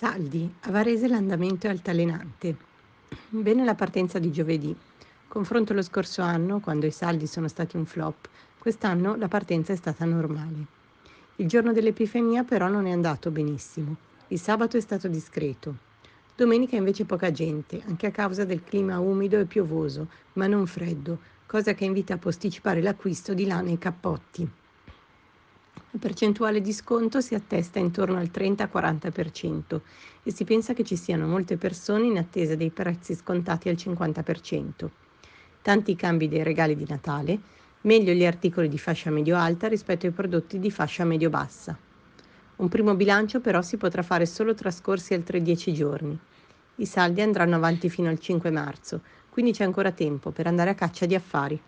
Saldi, a Varese l'andamento è altalenante. Bene la partenza di giovedì. Confronto lo scorso anno, quando i saldi sono stati un flop, quest'anno la partenza è stata normale. Il giorno dell'Epifania però non è andato benissimo. Il sabato è stato discreto. Domenica invece poca gente, anche a causa del clima umido e piovoso, ma non freddo, cosa che invita a posticipare l'acquisto di lana e cappotti. La percentuale di sconto si attesta intorno al 30-40% e si pensa che ci siano molte persone in attesa dei prezzi scontati al 50%. Tanti cambi dei regali di Natale, meglio gli articoli di fascia medio-alta rispetto ai prodotti di fascia medio-bassa. Un primo bilancio però si potrà fare solo trascorsi altri 10 giorni. I saldi andranno avanti fino al 5 marzo, quindi c'è ancora tempo per andare a caccia di affari.